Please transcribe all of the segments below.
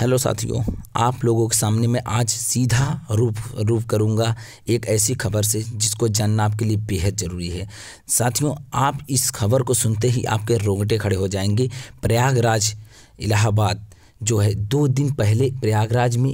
hello साथियों आप लोगों के सामने मैं आज सीधा रूप रूप करूंगा एक ऐसी खबर से जिसको जानना आपके लिए बेहद ज़रूरी है साथियों आप इस खबर को सुनते ही आपके रोंगटे खड़े हो जाएंगे प्रयागराज इलाहाबाद जो है दो दिन पहले प्रयागराज में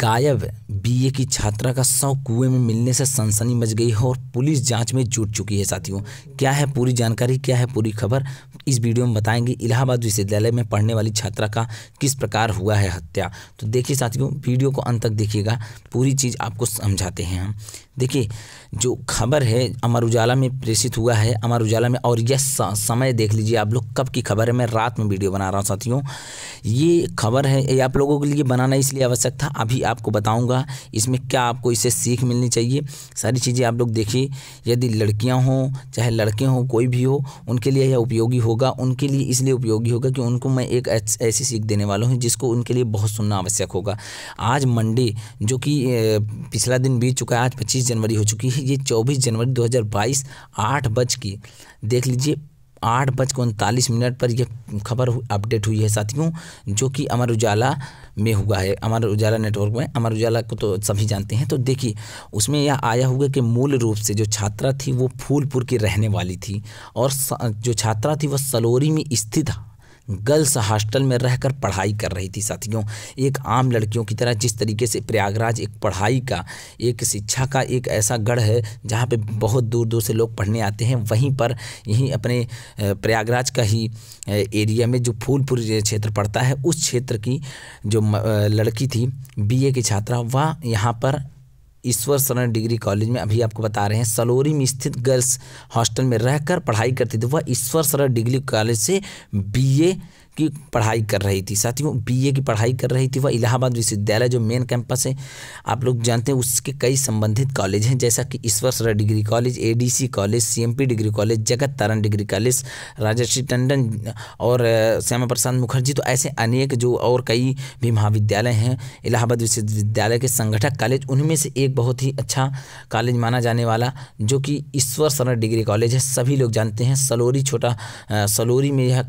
गायब बीए की छात्रा का शव कुएं में मिलने से सनसनी मच गई है और पुलिस जांच में जुट चुकी है साथियों क्या है पूरी जानकारी क्या है पूरी खबर इस वीडियो में बताएंगे इलाहाबाद विश्वविद्यालय में पढ़ने वाली छात्रा का किस प्रकार हुआ है हत्या तो देखिए साथियों वीडियो को अंत तक देखिएगा पूरी चीज़ आपको समझाते हैं हम देखिए जो खबर है अमर उजाला में प्रेषित हुआ है अमर उजाला में और यह समय देख लीजिए आप लोग कब की खबर है मैं रात में वीडियो बना रहा हूँ साथियों ये खबर है ये आप लोगों के लिए बनाना इसलिए आवश्यक था अभी आपको बताऊँगा इसमें क्या आपको इससे सीख मिलनी चाहिए सारी चीज़ें आप लोग देखिए यदि लड़कियां हों चाहे लड़के हों कोई भी हो उनके लिए यह उपयोगी होगा उनके लिए इसलिए उपयोगी होगा कि उनको मैं एक ऐसी सीख देने वाला हूँ जिसको उनके लिए बहुत सुनना आवश्यक होगा आज मंडे जो कि पिछला दिन बीत चुका है आज पच्चीस जनवरी हो चुकी है ये चौबीस जनवरी दो हज़ार बाईस आठ बज के देख लीजिए आठ बज के उनतालीस मिनट पर यह खबर अपडेट हुई है साथियों जो कि अमर उजाला में हुआ है अमर उजाला नेटवर्क में अमर उजाला को तो सभी जानते हैं तो देखिए उसमें यह आया हुआ कि मूल रूप से जो छात्रा थी वो फूलपुर की रहने वाली थी और जो छात्रा थी वह सलोरी में स्थित गर्ल्स हॉस्टल में रहकर पढ़ाई कर रही थी साथियों एक आम लड़कियों की तरह जिस तरीके से प्रयागराज एक पढ़ाई का एक शिक्षा का एक ऐसा गढ़ है जहाँ पे बहुत दूर दूर से लोग पढ़ने आते हैं वहीं पर यहीं अपने प्रयागराज का ही एरिया में जो फूलपुर क्षेत्र पड़ता है उस क्षेत्र की जो लड़की थी बी की छात्रा वह यहाँ पर ईश्वर शरण डिग्री कॉलेज में अभी आपको बता रहे हैं सलोरी में स्थित गर्ल्स हॉस्टल में रहकर पढ़ाई करती थी वह ईश्वर शरण डिग्री कॉलेज से बीए की पढ़ाई कर रही थी साथ ही वो बीए की पढ़ाई कर रही थी वह इलाहाबाद विश्वविद्यालय जो मेन कैंपस है आप लोग जानते हैं उसके कई संबंधित कॉलेज हैं जैसा कि Ishwar sir degree college ADC college CMP degree college Jagat Taran degree college Rajshri Tandon और श्यामा प्रसाद मुखर्जी तो ऐसे अनेक जो और कई भी महाविद्यालय हैं इलाहाबाद विश्वविद्यालय के संगठक कॉलेज उनमें से एक बहुत ही अच्छा कॉलेज माना जाने वाला जो कि ईश्वर सर डिग्री कॉलेज है सभी लोग जानते हैं सलोरी छोटा सलोरी में यह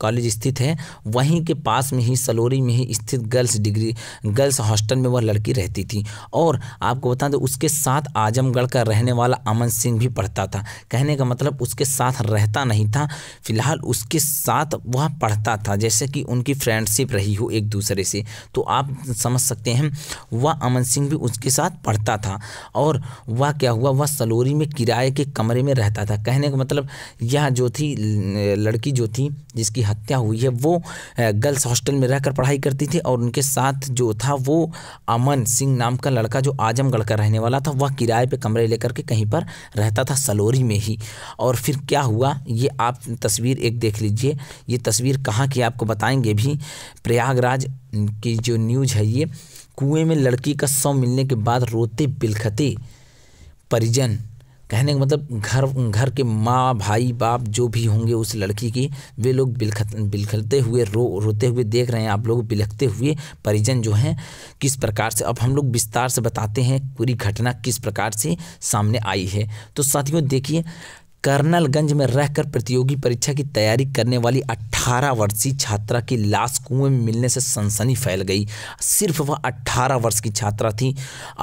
कॉलेज स्थित है वहीं के पास में ही सलोरी में ही स्थित गर्ल्स डिग्री गर्ल्स हॉस्टल में वह लड़की रहती थी और आपको बता दें उसके साथ आजमगढ़ का रहने वाला अमन सिंह भी पढ़ता था कहने का मतलब उसके साथ रहता नहीं था फिलहाल उसके साथ वह पढ़ता था जैसे कि उनकी फ्रेंडशिप रही हो एक दूसरे से तो आप समझ सकते हैं वह अमन सिंह भी उसके साथ पढ़ता था और वह क्या हुआ वह सलोरी में किराए के कमरे में रहता था कहने का मतलब यह जो थी लड़की जो थी जिसकी हत्या हुई है वो गर्ल्स हॉस्टल में रहकर पढ़ाई करती थी और उनके साथ जो था वो अमन सिंह नाम का लड़का जो आजमगढ़ का रहने वाला था वह किराए पे कमरे लेकर के कहीं पर रहता था सलोरी में ही और फिर क्या हुआ ये आप तस्वीर एक देख लीजिए ये तस्वीर कहाँ की आपको बताएंगे भी प्रयागराज की जो न्यूज है ये कुएं में लड़की का शव मिलने के बाद रोते बिलखते परिजन कहने का मतलब घर घर के माँ भाई बाप जो भी होंगे उस लड़की की वे लोग बिलख बिलखलते हुए रो रोते हुए देख रहे हैं आप लोग बिलखते हुए परिजन जो हैं किस प्रकार से अब हम लोग विस्तार से बताते हैं पूरी घटना किस प्रकार से सामने आई है तो साथियों देखिए कर्नलगंज में रहकर प्रतियोगी परीक्षा की तैयारी करने वाली 18 वर्षीय छात्रा की लाश कुएं में मिलने से सनसनी फैल गई सिर्फ वह 18 वर्ष की छात्रा थी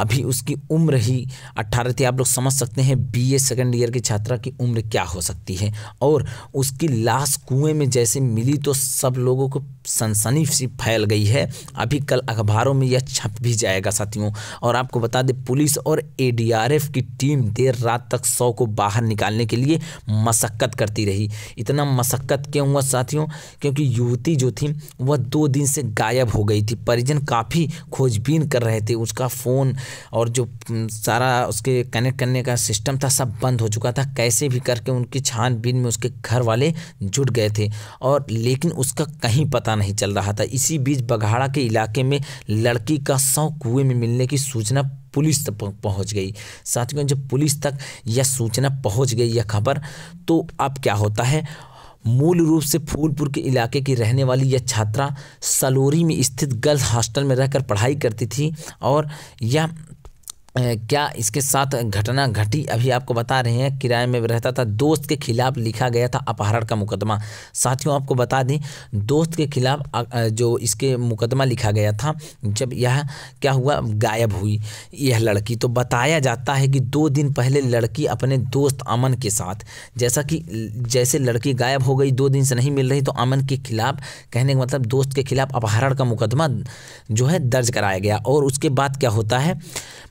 अभी उसकी उम्र ही 18 थी आप लोग समझ सकते हैं बीए सेकंड ईयर की छात्रा की उम्र क्या हो सकती है और उसकी लाश कुएं में जैसे मिली तो सब लोगों को सनसनी सी फैल गई है अभी कल अखबारों में यह छप भी जाएगा साथियों और आपको बता दें पुलिस और ए की टीम देर रात तक सौ को बाहर निकालने के लिए लिए मशक्क़त करती रही इतना मशक्क़त क्यों हुआ साथियों क्योंकि युवती जो थी वह दो दिन से गायब हो गई थी परिजन काफ़ी खोजबीन कर रहे थे उसका फ़ोन और जो सारा उसके कनेक्ट करने का सिस्टम था सब बंद हो चुका था कैसे भी करके उनकी छानबीन में उसके घर वाले जुट गए थे और लेकिन उसका कहीं पता नहीं चल रहा था इसी बीच बघाड़ा के इलाके में लड़की का शव कुएं में मिलने की सूचना पुलिस तक पहुंच गई साथियों जब पुलिस तक यह सूचना पहुंच गई यह खबर तो अब क्या होता है मूल रूप से फूलपुर के इलाके की रहने वाली यह छात्रा सलोरी में स्थित गर्ल्स हॉस्टल में रहकर पढ़ाई करती थी और यह क्या इसके साथ घटना घटी अभी आपको बता रहे हैं किराए में रहता था दोस्त के खिलाफ लिखा गया था अपहरण का मुकदमा साथियों आपको बता दें दोस्त के खिलाफ जो इसके मुकदमा लिखा गया था जब यह क्या हुआ गायब हुई यह लड़की तो बताया जाता है कि दो दिन पहले लड़की अपने दोस्त अमन के साथ जैसा कि जैसे लड़की गायब हो गई दो दिन से नहीं मिल रही तो अमन के खिलाफ कहने का मतलब दोस्त के खिलाफ अपहरण का मुकदमा जो है दर्ज कराया गया और उसके बाद क्या होता है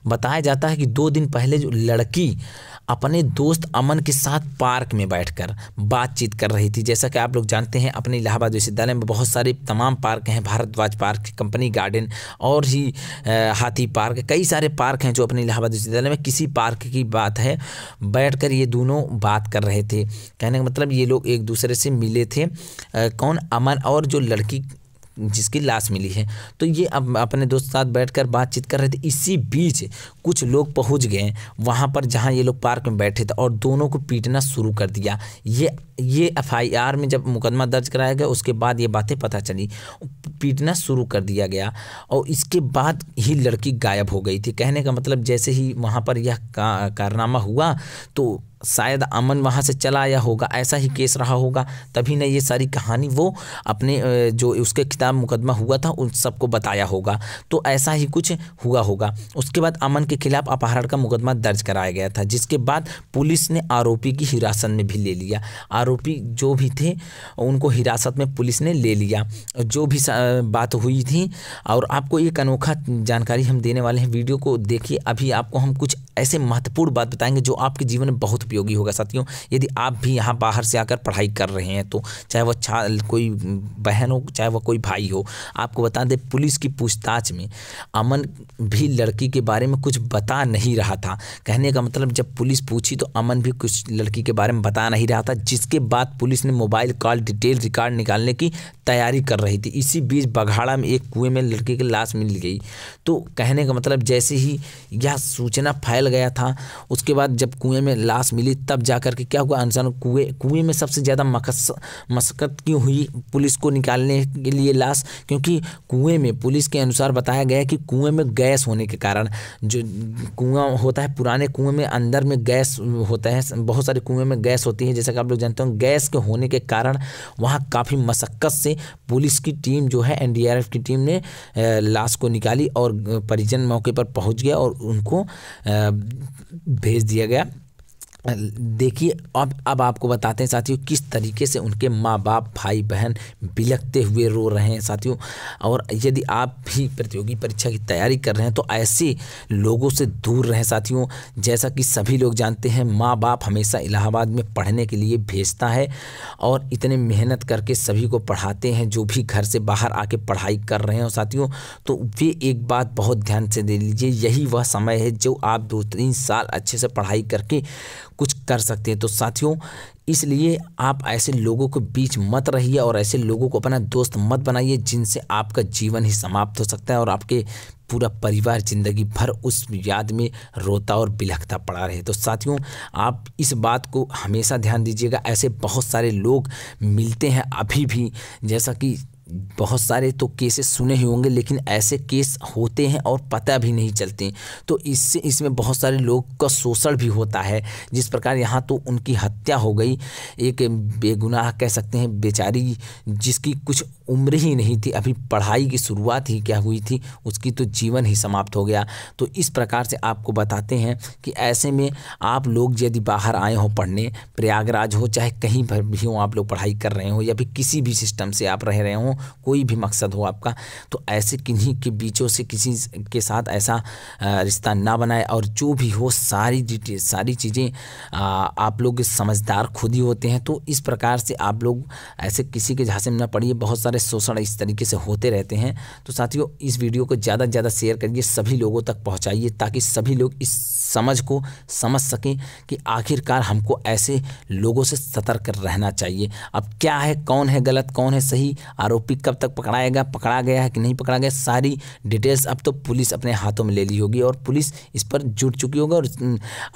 बताया जाता है कि दो दिन पहले जो लड़की अपने दोस्त अमन के साथ पार्क में बैठकर बातचीत कर रही थी जैसा कि आप लोग जानते हैं अपने इलाहाबाद विश्वविद्यालय में बहुत सारे तमाम पार्क हैं भारद्वाज पार्क कंपनी गार्डन और ही हाथी पार्क कई सारे पार्क हैं जो अपने इलाहाबाद विश्वविद्यालय में किसी पार्क की बात है बैठकर ये दोनों बात कर रहे थे कहने का मतलब ये लोग एक दूसरे से मिले थे कौन अमन और जो लड़की जिसकी लाश मिली है तो ये अब अपने दोस्त साथ बैठकर बातचीत कर रहे थे इसी बीच कुछ लोग पहुंच गए वहाँ पर जहाँ ये लोग पार्क में बैठे थे और दोनों को पीटना शुरू कर दिया ये ये एफआईआर में जब मुकदमा दर्ज कराया गया उसके बाद ये बातें पता चली पीटना शुरू कर दिया गया और इसके बाद ही लड़की गायब हो गई थी कहने का मतलब जैसे ही वहाँ पर यह का कारनामा हुआ तो शायद अमन वहाँ से चला आया होगा ऐसा ही केस रहा होगा तभी ने ये सारी कहानी वो अपने जो उसके खिताब मुकदमा हुआ था उन सबको बताया होगा तो ऐसा ही कुछ हुआ होगा उसके बाद अमन के खिलाफ अपहरण का मुकदमा दर्ज कराया गया था जिसके बाद पुलिस ने आरोपी की हिरासत में भी ले लिया आरोपी जो भी थे उनको हिरासत में पुलिस ने ले लिया जो भी बात हुई थी और आपको एक अनोखा जानकारी हम देने वाले हैं वीडियो को देखिए अभी आपको हम कुछ ऐसे महत्वपूर्ण बात बताएंगे जो आपके जीवन में बहुत उपयोगी होगा साथियों यदि आप भी यहाँ बाहर से आकर पढ़ाई कर रहे हैं तो चाहे वह छा कोई बहन हो चाहे वह कोई भाई हो आपको बता दें पुलिस की पूछताछ में अमन भी लड़की के बारे में कुछ बता नहीं रहा था कहने का मतलब जब पुलिस पूछी तो अमन भी कुछ लड़की के बारे में बता नहीं रहा था जिसके बाद पुलिस ने मोबाइल कॉल डिटेल रिकॉर्ड निकालने की तैयारी कर रही थी इसी बीच बघाड़ा में एक कुएं में लड़की की लाश मिल गई तो कहने का मतलब जैसे ही यह सूचना फैल फैल गया था उसके बाद जब कुएं में लाश मिली तब जा कर के क्या हुआ अनशन कुएं कुएं में सबसे ज़्यादा मकस मशक्क़त क्यों हुई पुलिस को निकालने के लिए लाश क्योंकि कुएं में पुलिस के अनुसार बताया गया कि कुएं में गैस होने के कारण जो कुआँ होता है पुराने कुएं में अंदर में गैस होता है बहुत सारे कुएं में गैस होती है जैसा कि आप लोग जानते हो गैस के होने के कारण वहाँ काफ़ी मशक्क़त से पुलिस की टीम जो है एनडीआरएफ की टीम ने लाश को निकाली और परिजन मौके पर पहुंच गया और उनको भेज दिया गया देखिए अब अब आपको बताते हैं साथियों किस तरीके से उनके माँ बाप भाई बहन बिलखते हुए रो रहे हैं साथियों और यदि आप भी प्रतियोगी परीक्षा की तैयारी कर रहे हैं तो ऐसे लोगों से दूर रहें साथियों जैसा कि सभी लोग जानते हैं माँ बाप हमेशा इलाहाबाद में पढ़ने के लिए भेजता है और इतने मेहनत करके सभी को पढ़ाते हैं जो भी घर से बाहर आके पढ़ाई कर रहे हैं साथियों तो वे एक बात बहुत ध्यान से दे लीजिए यही वह समय है जो आप दो तीन साल अच्छे से पढ़ाई करके कुछ कर सकते हैं तो साथियों इसलिए आप ऐसे लोगों के बीच मत रहिए और ऐसे लोगों को अपना दोस्त मत बनाइए जिनसे आपका जीवन ही समाप्त हो सकता है और आपके पूरा परिवार ज़िंदगी भर उस याद में रोता और बिलखता पड़ा रहे तो साथियों आप इस बात को हमेशा ध्यान दीजिएगा ऐसे बहुत सारे लोग मिलते हैं अभी भी जैसा कि बहुत सारे तो केसेस सुने ही होंगे लेकिन ऐसे केस होते हैं और पता भी नहीं चलते तो इससे इसमें बहुत सारे लोग का शोषण भी होता है जिस प्रकार यहाँ तो उनकी हत्या हो गई एक बेगुनाह कह सकते हैं बेचारी जिसकी कुछ उम्र ही नहीं थी अभी पढ़ाई की शुरुआत ही क्या हुई थी उसकी तो जीवन ही समाप्त हो गया तो इस प्रकार से आपको बताते हैं कि ऐसे में आप लोग यदि बाहर आए हों पढ़ने प्रयागराज हो चाहे कहीं पर भी हों आप लोग पढ़ाई कर रहे हो या फिर किसी भी सिस्टम से आप रह रहे हों कोई भी मकसद हो आपका तो ऐसे किन्हीं के बीचों से किसी के साथ ऐसा रिश्ता ना बनाए और जो भी हो सारी डिटेल सारी चीज़ें आप लोग समझदार खुद ही होते हैं तो इस प्रकार से आप लोग ऐसे किसी के झांसे में ना पड़िए बहुत सारे शोषण इस तरीके से होते रहते हैं तो साथियों इस वीडियो को ज़्यादा से ज़्यादा शेयर करिए सभी लोगों तक पहुँचाइए ताकि सभी लोग इस समझ को समझ सकें कि आखिरकार हमको ऐसे लोगों से सतर्क रहना चाहिए अब क्या है कौन है गलत कौन है सही आरोप आरोपी कब तक पकड़ाएगा पकड़ा गया है कि नहीं पकड़ा गया सारी डिटेल्स अब तो पुलिस अपने हाथों में ले ली होगी और पुलिस इस पर जुट चुकी होगी और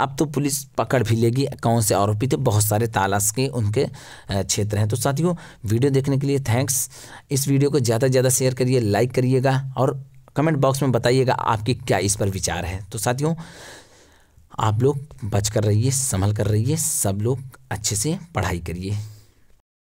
अब तो पुलिस पकड़ भी लेगी कौन से आरोपी थे बहुत सारे तालाश के उनके क्षेत्र हैं तो साथियों वीडियो देखने के लिए थैंक्स इस वीडियो को ज़्यादा से ज़्यादा शेयर करिए लाइक करिएगा और कमेंट बॉक्स में बताइएगा आपकी क्या इस पर विचार है तो साथियों आप लोग बच कर रहिए संभल कर रहिए सब लोग अच्छे से पढ़ाई करिए